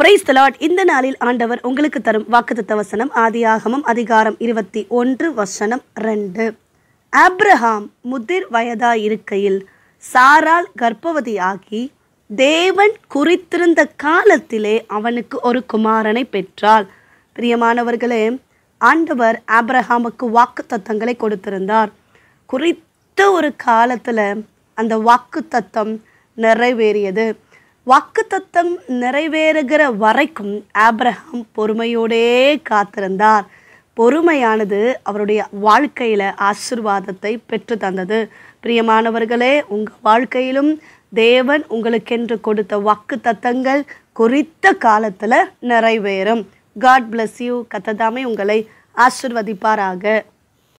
price தலாட் இந்த நாளில் ஆண்டவர் உங்களுக்கு தரும் வாக்குத்த வசனம் ஆதியாகமம் அதிகாரம் இருபத்தி ஒன்று வசனம் ரெண்டு ஆப்ரஹாம் முதிர் இருக்கையில் சாரால் கர்ப்பவதியாகி தேவன் குறித்திருந்த காலத்திலே அவனுக்கு ஒரு குமாரனை பெற்றாள் பிரியமானவர்களே ஆண்டவர் ஆப்ரஹாமுக்கு வாக்கு தத்தங்களை கொடுத்திருந்தார் குறித்த ஒரு காலத்தில் அந்த வாக்கு தத்தம் நிறைவேறியது வாக்குத்தத்தம் நிறைவேறுகிற வரைக்கும் ஆப்ரஹாம் பொறுமையோடே காத்திருந்தார் பொறுமையானது அவருடைய வாழ்க்கையில் ஆசிர்வாதத்தை பெற்று தந்தது பிரியமானவர்களே உங்கள் வாழ்க்கையிலும் தேவன் உங்களுக்கென்று கொடுத்த வாக்கு தத்தங்கள் குறித்த காலத்தில் நிறைவேறும் காட் பிளஸ் யூ கத்ததாமே உங்களை ஆசிர்வதிப்பாராக